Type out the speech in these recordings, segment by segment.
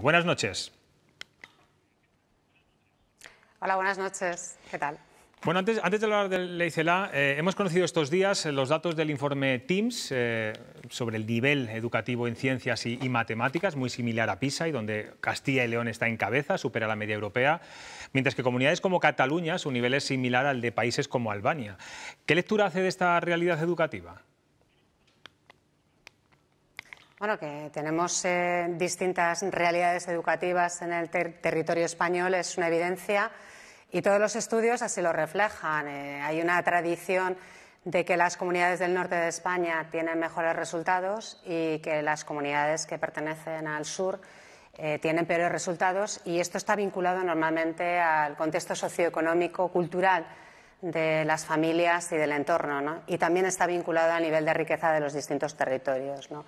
Buenas noches. Hola, buenas noches. ¿Qué tal? Bueno, antes, de hablar de la eh, hemos conocido estos días eh, los datos del informe TIMSS eh, sobre el nivel educativo en ciencias y, y, matemáticas, muy similar a PISA y donde Castilla y León está en cabeza, supera la media europea, mientras que comunidades como Cataluña su nivel es similar al de países como Albania. ¿Qué lectura hace de esta realidad educativa? Bueno, que tenemos eh, distintas realidades educativas en el territorio español es una evidencia y todos los estudios así lo reflejan. Eh, hay una tradición de que las comunidades del norte de España tienen mejores resultados y que las comunidades que pertenecen al sur eh, tienen peores resultados y esto está vinculado normalmente al contexto socioeconómico, cultural de las familias y del entorno ¿no? y también está vinculado al nivel de riqueza de los distintos territorios. ¿no?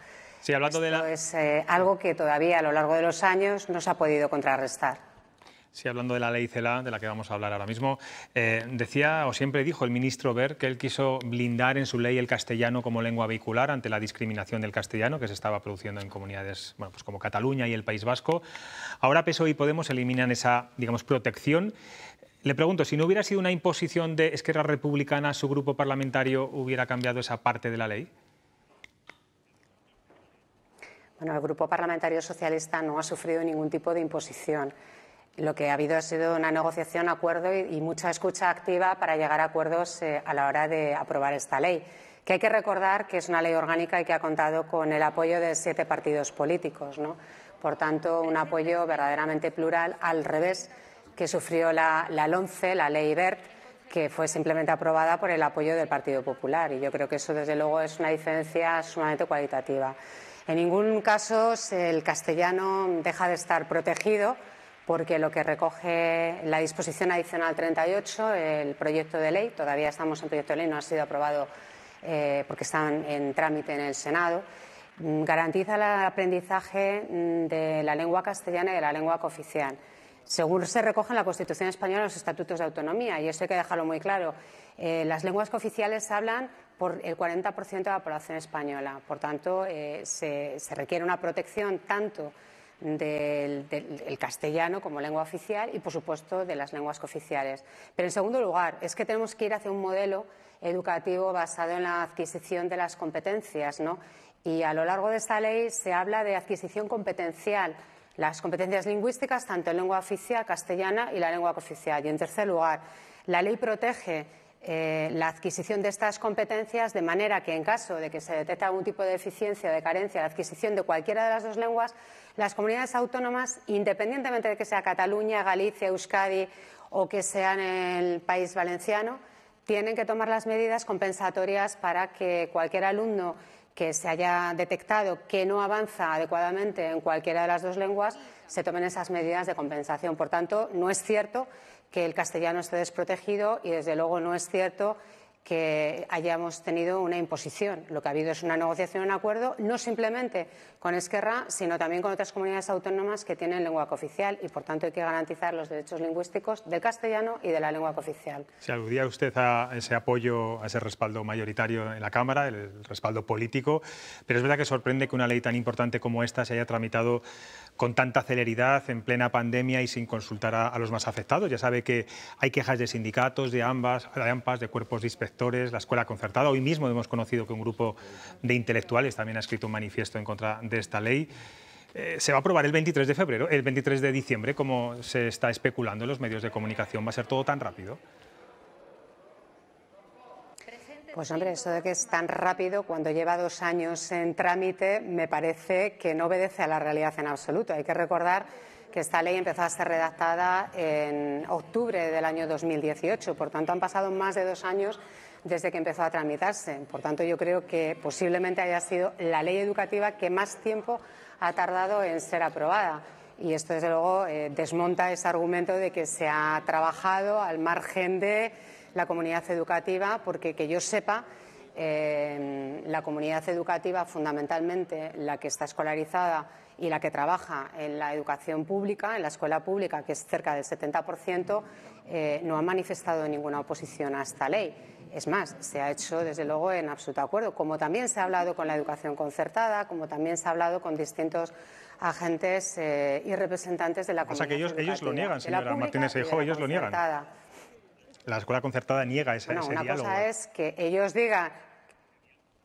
hablando de es eh, algo que todavía a lo largo de los años no se ha podido contrarrestar. Sí, hablando de la ley CELA, de la que vamos a hablar ahora mismo, eh, decía o siempre dijo el ministro Ver que él quiso blindar en su ley el castellano como lengua vehicular ante la discriminación del castellano que se estaba produciendo en comunidades pues como Cataluña y el País Vasco. Ahora PSOE y Podemos eliminan esa digamos, protección. Le pregunto, si no hubiera sido una imposición de Esquerra Republicana, ¿su grupo parlamentario hubiera cambiado esa parte de la ley? Bueno, el Grupo Parlamentario Socialista no ha sufrido ningún tipo de imposición. Lo que ha habido ha sido una negociación, acuerdo y, mucha escucha activa para llegar a acuerdos eh, a la hora de aprobar esta ley, que hay que recordar que es una ley orgánica y que ha contado con el apoyo de siete partidos políticos. ¿no? Por tanto, un apoyo verdaderamente plural al revés que sufrió la, la LONCE, la ley BERT, que fue simplemente aprobada por el apoyo del Partido Popular. Y yo creo que eso, desde luego, es una diferencia sumamente cualitativa. En ningún caso el castellano deja de estar protegido porque lo que recoge la disposición adicional 38, el proyecto de ley, todavía estamos en proyecto de ley, no ha sido aprobado eh, porque está en trámite en el Senado, mm, garantiza el aprendizaje mm, de la lengua castellana y de la lengua cooficial según se recoge en la Constitución española los estatutos de autonomía, y eso hay que dejarlo muy claro. Eh, las lenguas cooficiales hablan por el 40% de la población española, por tanto, eh, se, requiere una protección tanto del, castellano como lengua oficial y, por supuesto, de las lenguas cooficiales. Pero, en segundo lugar, es que tenemos que ir hacia un modelo educativo basado en la adquisición de las competencias, ¿no? Y a lo largo de esta ley se habla de adquisición competencial las competencias lingüísticas tanto en lengua oficial castellana y la lengua oficial. Y en tercer lugar, la ley protege eh, la adquisición de estas competencias de manera que en caso de que se detecte algún tipo de deficiencia o de carencia la adquisición de cualquiera de las dos lenguas, las comunidades autónomas, independientemente de que sea Cataluña, Galicia, Euskadi o que sea en el país valenciano, tienen que tomar las medidas compensatorias para que cualquier alumno que se haya detectado que no avanza adecuadamente en cualquiera de las dos lenguas, se tomen esas medidas de compensación. Por tanto, no es cierto que el castellano esté desprotegido y, desde luego, no es cierto que hayamos tenido una imposición. Lo que ha habido es una negociación, un acuerdo, no simplemente con Esquerra, sino también con otras comunidades autónomas que tienen lengua cooficial y, por tanto, hay que garantizar los derechos lingüísticos del castellano y de la lengua cooficial. ¿Se aludía usted a ese apoyo, a ese respaldo mayoritario en la Cámara, el respaldo político? Pero es verdad que sorprende que una ley tan importante como esta se haya tramitado con tanta celeridad en plena pandemia y sin consultar a, los más afectados. Ya sabe que hay quejas de sindicatos, de ambas, de de cuerpos de inspectores, la escuela concertada. Hoy mismo hemos conocido que un grupo de intelectuales también ha escrito un manifiesto en contra de esta ley. Eh, se va a aprobar el 23 de febrero, el 23 de diciembre, como se está especulando en los medios de comunicación. ¿Va a ser todo tan rápido? Pues hombre, eso de que es tan rápido cuando lleva dos años en trámite me parece que no obedece a la realidad en absoluto. Hay que recordar que esta ley empezó a ser redactada en octubre del año 2018. Por tanto, han pasado más de dos años desde que empezó a tramitarse. Por tanto, yo creo que posiblemente haya sido la ley educativa que más tiempo ha tardado en ser aprobada. Y esto, desde luego, eh, desmonta ese argumento de que se ha trabajado al margen de la comunidad educativa, porque que yo sepa, eh, la comunidad educativa, fundamentalmente la que está escolarizada y la que trabaja en la educación pública, en la escuela pública, que es cerca del 70%, eh, no ha manifestado ninguna oposición a esta ley. Es más, se ha hecho, desde luego, en absoluto acuerdo, como también se ha hablado con la educación concertada, como también se ha hablado con distintos agentes eh, y representantes de la comunidad. O sea, que ellos, ellos lo niegan, señora Martínez Eijo, ellos lo niegan. La escuela concertada niega esa, bueno, una cosa es que ellos digan,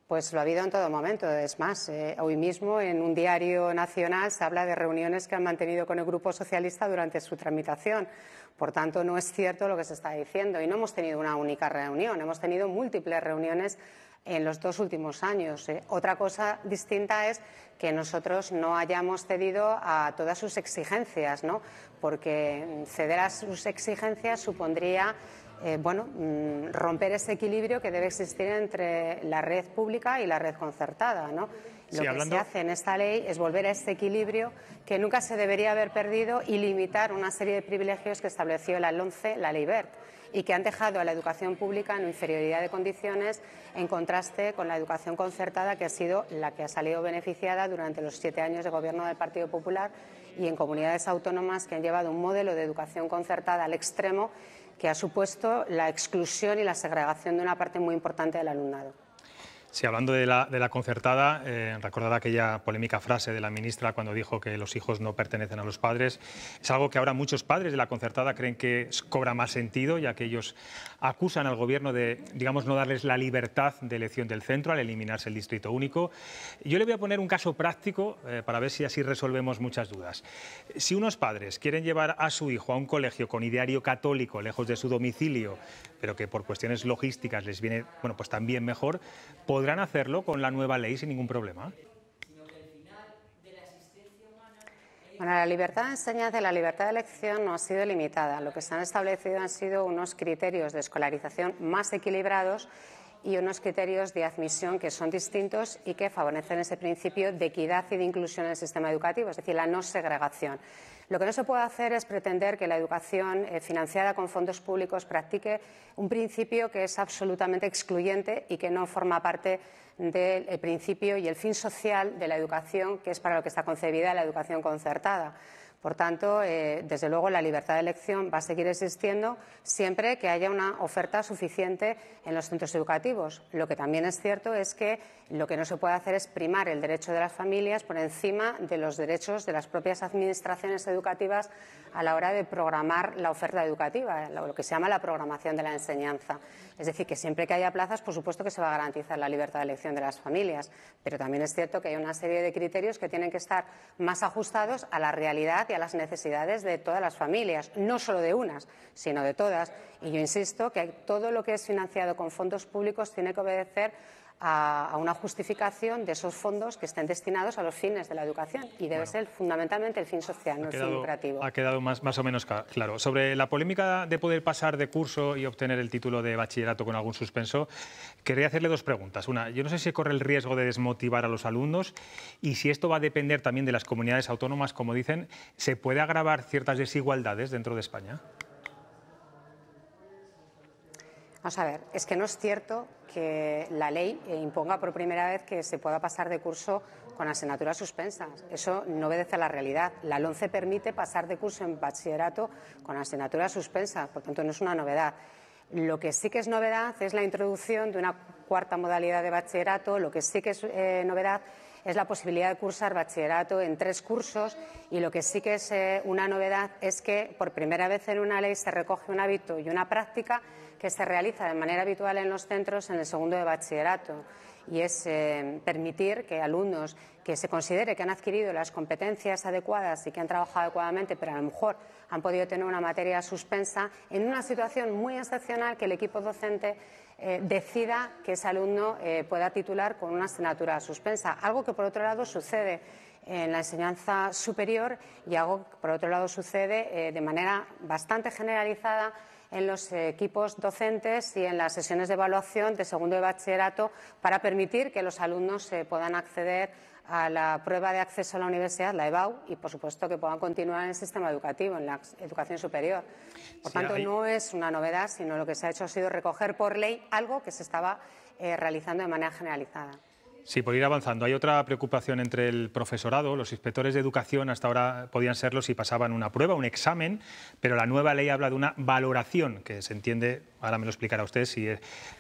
pues lo ha habido en todo momento. Es más, eh, hoy mismo en un diario nacional se habla de reuniones que han mantenido con el Grupo Socialista durante su tramitación. Por tanto, no es cierto lo que se está diciendo. Y no hemos tenido una única reunión, hemos tenido múltiples reuniones en los dos últimos años. Eh. Otra cosa distinta es que nosotros no hayamos cedido a todas sus exigencias, ¿no? porque ceder a sus exigencias supondría eh, bueno, mm, romper ese equilibrio que debe existir entre la red pública y la red concertada. ¿no? Lo que se hace en esta ley es volver a ese equilibrio que nunca se debería haber perdido y limitar una serie de privilegios que estableció la 11, la ley BERT, y que han dejado a la educación pública en inferioridad de condiciones en contraste con la educación concertada que ha sido la que ha salido beneficiada durante los siete años de gobierno del Partido Popular y en comunidades autónomas que han llevado un modelo de educación concertada al extremo que ha supuesto la exclusión y la segregación de una parte muy importante del alumnado hablando de la, concertada, eh, recordad aquella polémica frase de la ministra cuando dijo que los hijos no pertenecen a los padres. Es algo que ahora muchos padres de la concertada creen que cobra más sentido, ya que ellos acusan al gobierno de, digamos, no darles la libertad de elección del centro al eliminarse el distrito único. Yo le voy a poner un caso práctico eh, para ver si así resolvemos muchas dudas. Si unos padres quieren llevar a su hijo a un colegio con ideario católico, lejos de su domicilio, pero que por cuestiones logísticas les viene, bueno, pues también mejor, podrán hacerlo con la nueva ley sin ningún problema. Bueno, la libertad de enseñanza y la libertad de elección no ha sido limitada. Lo que se han establecido han sido unos criterios de escolarización más equilibrados y unos criterios de admisión que son distintos y que favorecen ese principio de equidad y de inclusión en el sistema educativo, es decir, la no segregación. Lo que no se puede hacer es pretender que la educación eh, financiada con fondos públicos practique un principio que es absolutamente excluyente y que no forma parte del eh, principio y el fin social de la educación, que es para lo que está concebida la educación concertada. Por tanto, eh, desde luego, la libertad de elección va a seguir existiendo siempre que haya una oferta suficiente en los centros educativos. Lo que también es cierto es que lo que no se puede hacer es primar el derecho de las familias por encima de los derechos de las propias administraciones educativas a la hora de programar la oferta educativa, lo que se llama la programación de la enseñanza. Es decir, que siempre que haya plazas, por supuesto que se va a garantizar la libertad de elección de las familias, pero también es cierto que hay una serie de criterios que tienen que estar más ajustados a la realidad a las necesidades de todas las familias, no solo de unas, sino de todas. Y yo insisto que todo lo que es financiado con fondos públicos tiene que obedecer a, una justificación de esos fondos que estén destinados a los fines de la educación y debe ser fundamentalmente el fin social, no el fin lucrativo. Ha quedado más, más o menos claro. Sobre la polémica de poder pasar de curso y obtener el título de bachillerato con algún suspenso, quería hacerle dos preguntas. Una, yo no sé si corre el riesgo de desmotivar a los alumnos y si esto va a depender también de las comunidades autónomas, como dicen, ¿se puede agravar ciertas desigualdades dentro de España? Vamos a ver, es que no es cierto que la ley eh, imponga por primera vez que se pueda pasar de curso con asignaturas suspensas. Eso no obedece a la realidad. La LONCE permite pasar de curso en bachillerato con asignaturas suspensas, por tanto no es una novedad. Lo que sí que es novedad es la introducción de una cuarta modalidad de bachillerato, lo que sí que es eh, novedad es la posibilidad de cursar bachillerato en tres cursos y lo que sí que es eh, una novedad es que por primera vez en una ley se recoge un hábito y una práctica que se realiza de manera habitual en los centros en el segundo de bachillerato y es eh, permitir que alumnos que se considere que han adquirido las competencias adecuadas y que han trabajado adecuadamente, pero a lo mejor han podido tener una materia suspensa, en una situación muy excepcional que el equipo docente eh, decida que ese alumno eh, pueda titular con una asignatura suspensa. Algo que, por otro lado, sucede en la enseñanza superior y algo que, por otro lado, sucede eh, de manera bastante generalizada en los equipos docentes y en las sesiones de evaluación de segundo y bachillerato para permitir que los alumnos eh, puedan acceder a la prueba de acceso a la universidad, la EBAU, y por supuesto que puedan continuar en el sistema educativo, en la educación superior. Por tanto, no es una novedad, sino lo que se ha hecho ha sido recoger por ley algo que se estaba eh, realizando de manera generalizada. Sí, por ir avanzando. Hay otra preocupación entre el profesorado. Los inspectores de educación hasta ahora podían serlo si pasaban una prueba, un examen, pero la nueva ley habla de una valoración, que se entiende, ahora me lo explicará usted, si eh,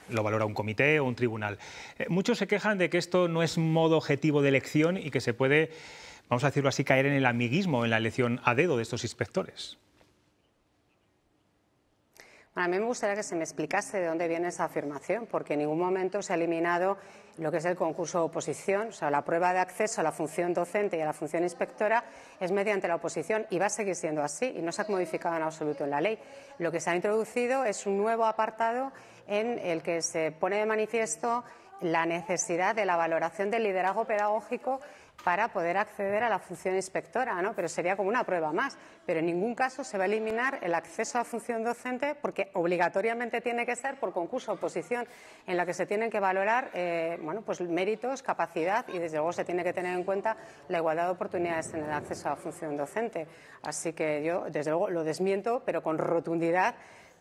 lo valora un comité o un tribunal. Eh, muchos se quejan de que esto no es modo objetivo de elección y que se puede, vamos a decirlo así, caer en el amiguismo, en la elección a dedo de estos inspectores a mí me gustaría que se me explicase de dónde viene esa afirmación, porque en ningún momento se ha eliminado lo que es el concurso de oposición. O sea, la prueba de acceso a la función docente y a la función inspectora es mediante la oposición y va a seguir siendo así y no se ha modificado en absoluto en la ley. Lo que se ha introducido es un nuevo apartado en el que se pone de manifiesto la necesidad de la valoración del liderazgo pedagógico para poder acceder a la función inspectora, ¿no? Pero sería como una prueba más. Pero en ningún caso se va a eliminar el acceso a la función docente porque obligatoriamente tiene que ser por concurso o posición en la que se tienen que valorar, eh, bueno, pues méritos, capacidad y desde luego se tiene que tener en cuenta la igualdad de oportunidades en el acceso a la función docente. Así que yo, desde luego, lo desmiento, pero con rotundidad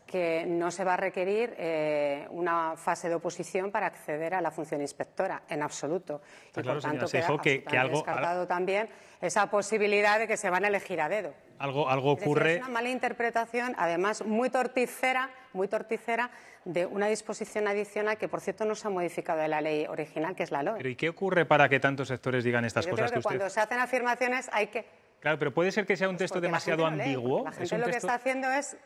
que no se va a requerir eh, una fase de oposición para acceder a la función inspectora, en absoluto. y por tanto, queda que, que algo, descartado también esa posibilidad de que se van a elegir a dedo. Algo, algo ocurre. Es, una mala interpretación, además muy torticera, muy torticera, de una disposición adicional que, por cierto, no se ha modificado de la ley original, que es la LOE. ¿y qué ocurre para que tantos sectores digan estas cosas? Creo que, cuando se hacen afirmaciones hay que Claro, pero puede ser que sea un pues texto demasiado ambiguo. la lo que está haciendo es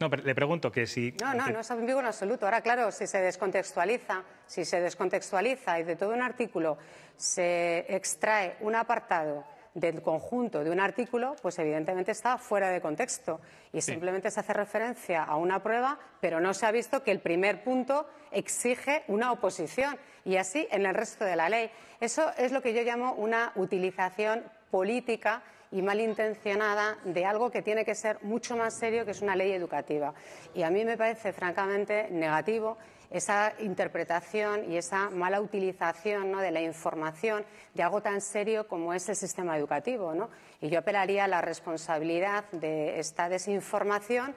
no, le pregunto que si... No, no, no es ambiguo en absoluto. Ahora, claro, si se descontextualiza, si se descontextualiza y de todo un artículo se extrae un apartado del conjunto de un artículo, pues evidentemente está fuera de contexto y simplemente se hace referencia a una prueba, pero no se ha visto que el primer punto exige una oposición y así en el resto de la ley. Eso es lo que yo llamo una utilización política y malintencionada de algo que tiene que ser mucho más serio que es una ley educativa. Y a mí me parece francamente negativo esa interpretación y esa mala utilización de la información de algo tan serio como es el sistema educativo. Y yo apelaría a la responsabilidad de esta desinformación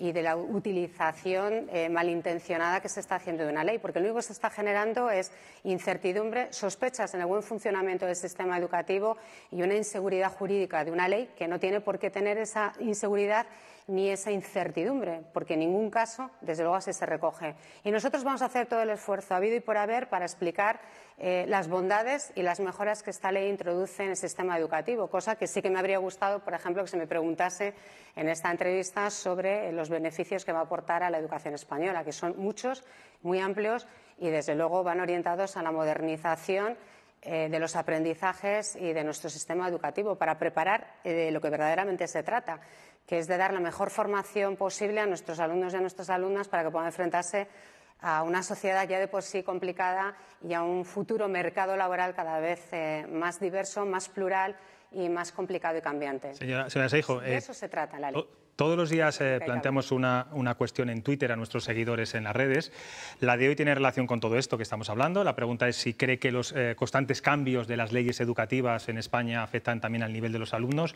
y de la utilización eh, malintencionada que se está haciendo de una ley, porque lo único que se está generando es incertidumbre, sospechas en el buen funcionamiento del sistema educativo y una inseguridad jurídica de una ley que no tiene por qué tener esa inseguridad ni esa incertidumbre, porque en ningún caso, desde luego, así se recoge. Y nosotros vamos a hacer todo el esfuerzo habido y por haber para explicar eh, las bondades y las mejoras que esta ley introduce en el sistema educativo, cosa que sí que me habría gustado, por ejemplo, que se me preguntase en esta entrevista sobre eh, los beneficios que va a aportar a la educación española, que son muchos, muy amplios y, desde luego, van orientados a la modernización eh, de los aprendizajes y de nuestro sistema educativo para preparar de lo que verdaderamente se trata, que es de dar la mejor formación posible a nuestros alumnos y a nuestras alumnas para que puedan enfrentarse a una sociedad ya de por sí complicada y a un futuro mercado laboral cada vez eh, más diverso, más plural y más complicado y cambiante. Señora, Seijo, de eh, eso se trata la ley. Todos los días eh, planteamos una, cuestión en Twitter a nuestros seguidores en las redes. La de hoy tiene relación con todo esto que estamos hablando. La pregunta es si cree que los eh, constantes cambios de las leyes educativas en España afectan también al nivel de los alumnos.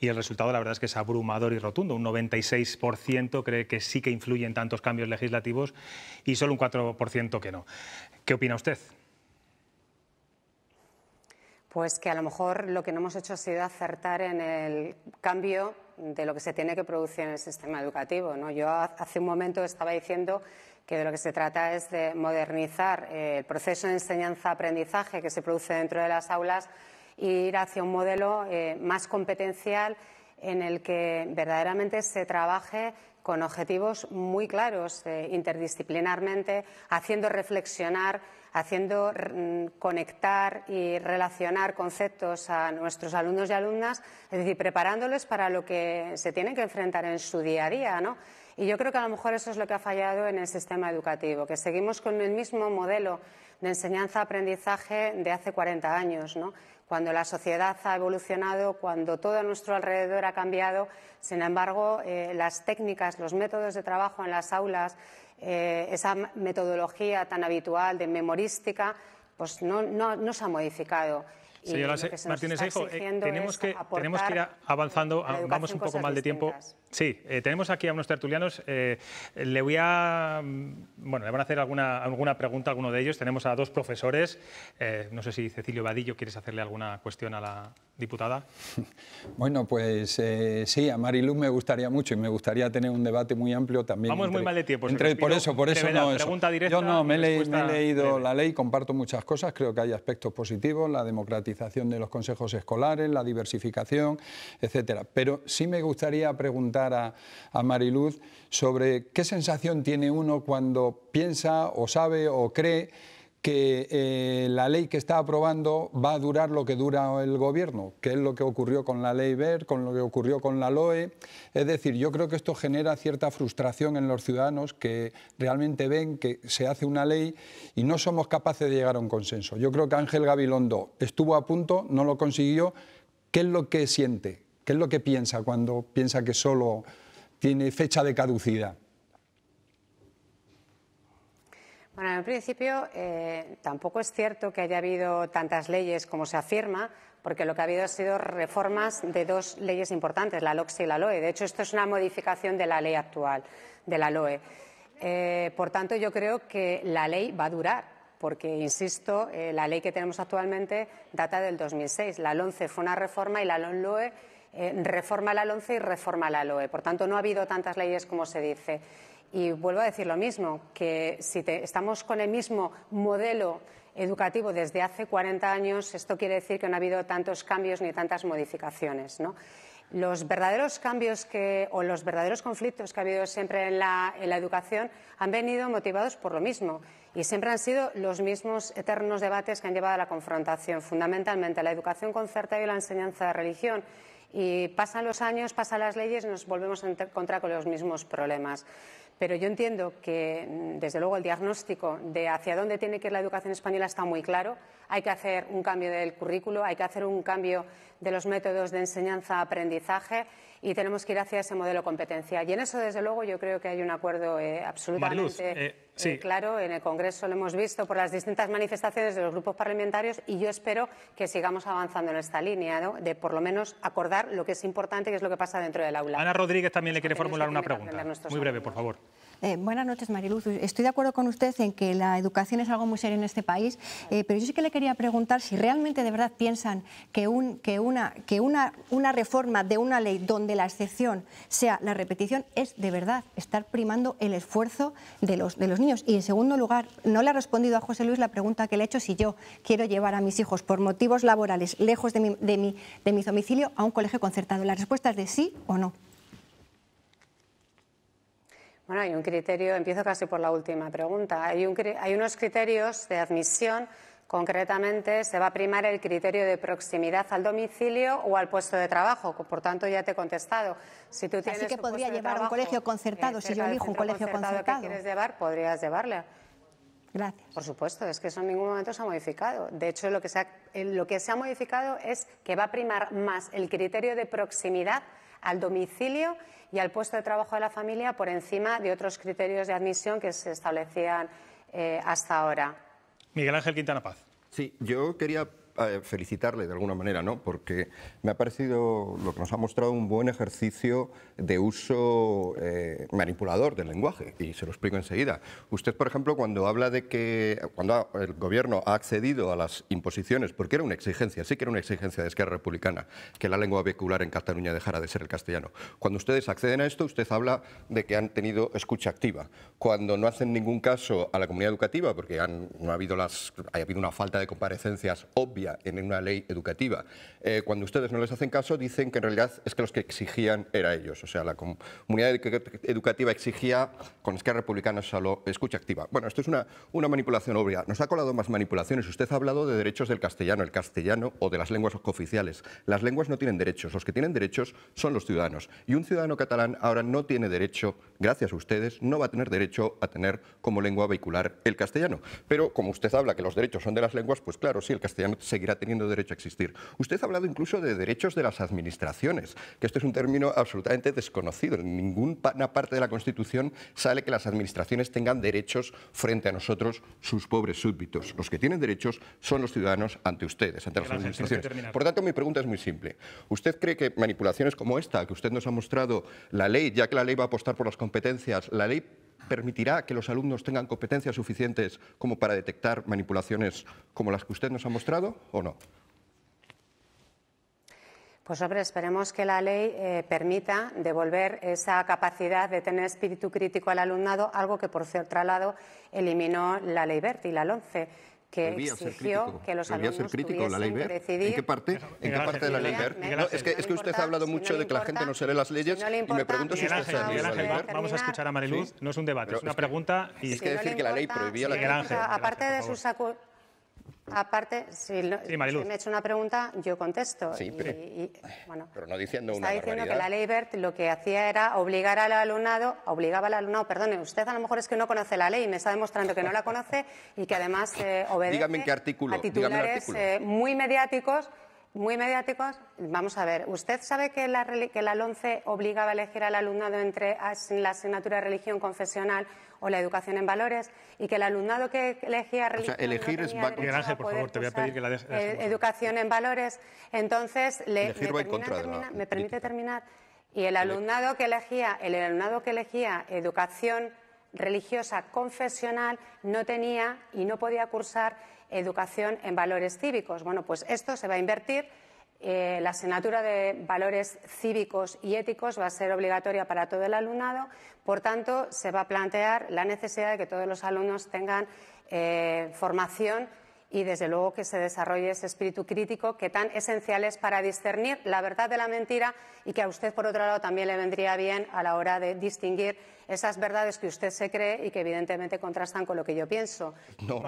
Y el resultado, la verdad, es que es abrumador y rotundo. Un 96% cree que sí que influyen tantos cambios legislativos y solo un 4% que no. ¿Qué opina usted? Pues que a lo mejor lo que no hemos hecho ha sido acertar en el cambio de lo que se tiene que producir en el sistema educativo. ¿no? Yo hace un momento estaba diciendo que de lo que se trata es de modernizar eh, el proceso de enseñanza-aprendizaje que se produce dentro de las aulas e ir hacia un modelo eh, más competencial en el que verdaderamente se trabaje con objetivos muy claros, eh, interdisciplinarmente, haciendo reflexionar haciendo mm, conectar y relacionar conceptos a nuestros alumnos y alumnas, es decir, preparándoles para lo que se tienen que enfrentar en su día a día, ¿no? Y yo creo que a lo mejor eso es lo que ha fallado en el sistema educativo, que seguimos con el mismo modelo de enseñanza-aprendizaje de hace 40 años, ¿no? Cuando la sociedad ha evolucionado, cuando todo a nuestro alrededor ha cambiado, sin embargo, eh, las técnicas, los métodos de trabajo en las aulas, eh, esa metodología tan habitual de memorística, pues no, no, se ha modificado. Señora Martínez eh, tenemos, que, tenemos que ir avanzando, vamos un poco mal de tiempo. Sí, eh, tenemos aquí a unos tertulianos. Eh, le voy a. Mm, bueno, le van a hacer alguna, alguna pregunta a alguno de ellos. Tenemos a dos profesores. Eh, no sé si Cecilio Vadillo, ¿quieres hacerle alguna cuestión a la diputada? Bueno, pues sí, a Mariluz me gustaría mucho y me gustaría tener un debate muy amplio también. Vamos muy mal de tiempo. por eso, por eso no. Pregunta Directa, Yo no, me, he leído la ley, comparto muchas cosas. Creo que hay aspectos positivos, la democratización de los consejos escolares, la diversificación, etcétera. Pero sí me gustaría preguntar a, Mariluz sobre qué sensación tiene uno cuando piensa o sabe o cree que eh, la ley que está aprobando va a durar lo que dura el gobierno, que es lo que ocurrió con la ley VER, con lo que ocurrió con la LOE. Es decir, yo creo que esto genera cierta frustración en los ciudadanos que realmente ven que se hace una ley y no somos capaces de llegar a un consenso. Yo creo que Ángel Gabilondo estuvo a punto, no lo consiguió. ¿Qué es lo que siente? ¿Qué es lo que piensa cuando piensa que solo tiene fecha de caducidad? Bueno, en principio eh, tampoco es cierto que haya habido tantas leyes como se afirma, porque lo que ha habido ha sido reformas de dos leyes importantes, la LOX y la LOE. De hecho, esto es una modificación de la ley actual, de la LOE. Eh, por tanto, yo creo que la ley va a durar, porque, insisto, eh, la ley que tenemos actualmente data del 2006. La LONCE fue una reforma y la LOE... Eh, reforma la LONCE y reforma la LOE. Por tanto, no ha habido tantas leyes como se dice. Y vuelvo a decir lo mismo, que si estamos con el mismo modelo educativo desde hace 40 años, esto quiere decir que no ha habido tantos cambios ni tantas modificaciones. Los verdaderos cambios que, o los verdaderos conflictos que ha habido siempre en la, en la educación han venido motivados por lo mismo y siempre han sido los mismos eternos debates que han llevado a la confrontación, fundamentalmente la educación concertada y la enseñanza de religión. Y pasan los años, pasan las leyes y nos volvemos a encontrar con los mismos problemas. Pero yo entiendo que, mm, desde luego, el diagnóstico de hacia dónde tiene que ir la educación española está muy claro. Hay que hacer un cambio del currículo, hay que hacer un cambio de los métodos de enseñanza-aprendizaje y tenemos que ir hacia ese modelo competencia. Y en eso, desde luego, yo creo que hay un acuerdo eh, absolutamente. Eh, eh, claro, en el Congreso lo hemos visto por las distintas manifestaciones de los grupos parlamentarios y yo espero que sigamos avanzando en esta línea de por lo menos acordar lo que es importante, que es lo que pasa dentro del aula. Ana Rodríguez también le quiere formular una pregunta. Muy breve, por favor. Eh, buenas noches, Mariluz. Estoy de acuerdo con usted en que la educación es algo muy serio en este país, eh, pero yo sí que le quería preguntar si realmente de verdad piensan que, una, una, reforma de una ley donde la excepción sea la repetición es de verdad estar primando el esfuerzo de los, de los niños. Y en segundo lugar, no le ha respondido a José Luis la pregunta que le he hecho si yo quiero llevar a mis hijos por motivos laborales lejos de mi domicilio a un colegio concertado. La respuesta es de sí o no. Bueno, hay un criterio, empiezo casi por la última pregunta. Hay, unos criterios de admisión Concretamente, se va a primar el criterio de proximidad al domicilio o al puesto de trabajo. Por tanto, ya te he contestado. Si tú Así que podría llevar un eh, colegio concertado. si yo elijo un colegio concertado, quieres llevar, podrías llevarle. Gracias. Por supuesto, es que eso en ningún momento se ha modificado. De hecho, lo que se ha eh, modificado es que va a primar más el criterio de proximidad al domicilio y al puesto de trabajo de la familia por encima de otros criterios de admisión que se establecían eh, hasta ahora. Miguel Ángel Quintana Paz. Sí, yo quería felicitarle de alguna manera, ¿no? porque me ha parecido lo que nos ha mostrado un buen ejercicio de uso eh, manipulador del lenguaje, y se lo explico enseguida. Usted, por ejemplo, cuando habla de que cuando el gobierno ha accedido a las imposiciones, porque era una exigencia, sí que era una exigencia de Esquerra Republicana, que la lengua vehicular en Cataluña dejara de ser el castellano. Cuando ustedes acceden a esto, usted habla de que han tenido escucha activa. Cuando no hacen ningún caso a la comunidad educativa, porque han, no ha habido las, ha habido una falta de comparecencias obvias, en una ley educativa. Eh, cuando ustedes no les hacen caso, dicen que en realidad es que los que exigían era ellos. O sea, la comunidad educativa exigía, con Esquerra Republicana solo escucha activa. Bueno, esto es una, una manipulación obvia. Nos ha colado más manipulaciones. Usted ha hablado de derechos del castellano, el castellano o de las lenguas oficiales. Las lenguas no tienen derechos. Los que tienen derechos son los ciudadanos. Y un ciudadano catalán ahora no tiene derecho, gracias a ustedes, no va a tener derecho a tener como lengua vehicular el castellano. Pero como usted habla que los derechos son de las lenguas, pues claro, sí, el castellano se seguirá teniendo derecho a existir. Usted ha hablado incluso de derechos de las administraciones, que esto es un término absolutamente desconocido. En ninguna parte de la Constitución sale que las administraciones tengan derechos frente a nosotros, sus pobres súbditos. Los que tienen derechos son los ciudadanos ante ustedes, ante las administraciones. Por tanto, mi pregunta es muy simple. ¿Usted cree que manipulaciones como esta, que usted nos ha mostrado, la ley, ya que la ley va a apostar por las competencias, la ley permitirá que los alumnos tengan competencias suficientes como para detectar manipulaciones como las que usted nos ha mostrado o no? Pues hombre, esperemos que la ley eh, permita devolver esa capacidad de tener espíritu crítico al alumnado, algo que por otro lado eliminó la ley Berti, la 11 que exigió que los alumnos ser crítico, la ley que ¿En qué parte, en qué parte de la ley Ver? es, que, es que usted ha hablado mucho de que la gente no se lee las leyes y me pregunto si usted sabe la ley Vamos a escuchar a Mariluz, no es un debate, es una pregunta. Y... Es que decir que la ley prohibía la Aparte de sus Aparte, si, me he hecho una pregunta, yo contesto. pero, y, y, bueno, pero está diciendo que la ley BERT lo que hacía era obligar al alumnado, obligaba al alumnado, perdone, usted a lo mejor es que no conoce la ley me está demostrando que no la conoce y que además eh, obedece qué artículo, a titulares eh, muy mediáticos muy mediáticos. Vamos a ver, ¿usted sabe que la, que obligaba a elegir al alumnado entre la asignatura de religión confesional o la educación en valores y que el alumnado que elegía religión. elegir es por favor, te voy a pedir que la eh, educación en valores. Entonces, le, me, me, permite terminar. Y el alumnado que elegía, el alumnado que elegía educación religiosa confesional no tenía y no podía cursar educación en valores cívicos. Bueno, pues esto se va a invertir. Eh, la asignatura de valores cívicos y éticos va a ser obligatoria para todo el alumnado. Por tanto, se va a plantear la necesidad de que todos los alumnos tengan eh, formación y, desde luego, que se desarrolle ese espíritu crítico que tan esencial es para discernir la verdad de la mentira y que a usted, por otro lado, también le vendría bien a la hora de distinguir esas verdades que usted se cree y que, evidentemente, contrastan con lo que yo pienso. No,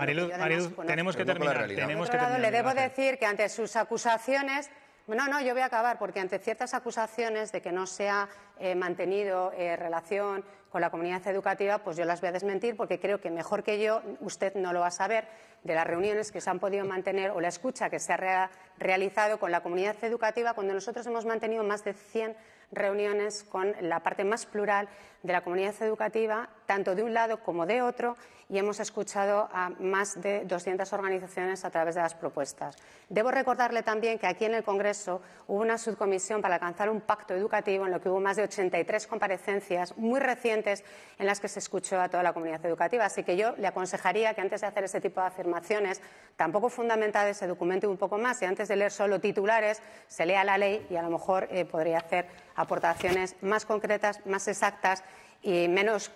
tenemos que terminar. Tenemos le debo decir que ante sus acusaciones no, no, yo voy a acabar porque ante ciertas acusaciones de que no se ha eh, mantenido eh, relación con la comunidad educativa, pues yo las voy a desmentir porque creo que mejor que yo usted no lo va a saber de las reuniones que se han podido mantener o la escucha que se ha realizado con la comunidad educativa cuando nosotros hemos mantenido más de 100 reuniones con la parte más plural de la comunidad educativa, tanto de un lado como de otro, y hemos escuchado a más de 200 organizaciones a través de las propuestas. Debo recordarle también que aquí en el Congreso hubo una subcomisión para alcanzar un pacto educativo en lo que hubo más de 83 comparecencias muy recientes en las que se escuchó a toda la comunidad educativa. Así que yo le aconsejaría que antes de hacer ese tipo de afirmaciones, tampoco fundamentales se documente un poco más y antes de leer solo titulares, se lea la ley y a lo mejor eh, podría hacer aportaciones más concretas, más exactas y menos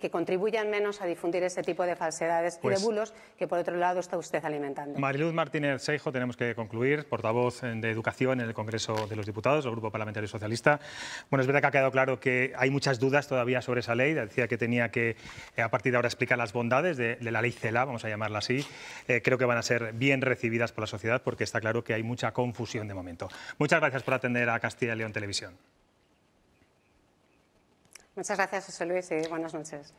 que contribuyan menos a difundir ese tipo de falsedades y de pues bulos que por otro lado está usted alimentando. Mariluz Martínez Seijo, tenemos que concluir, portavoz eh, de Educación en el Congreso de los Diputados, el Grupo Parlamentario Socialista. Bueno, es verdad que ha quedado claro que hay muchas dudas todavía sobre esa ley. Decía que tenía que, eh, a partir de ahora, explicar las bondades de, la ley CELA, vamos a llamarla así. Eh, creo que van a ser bien recibidas por la sociedad porque está claro que hay mucha confusión de momento. Muchas gracias por atender a Castilla y León Televisión. Muchas gracias, José Luis, y buenas noches.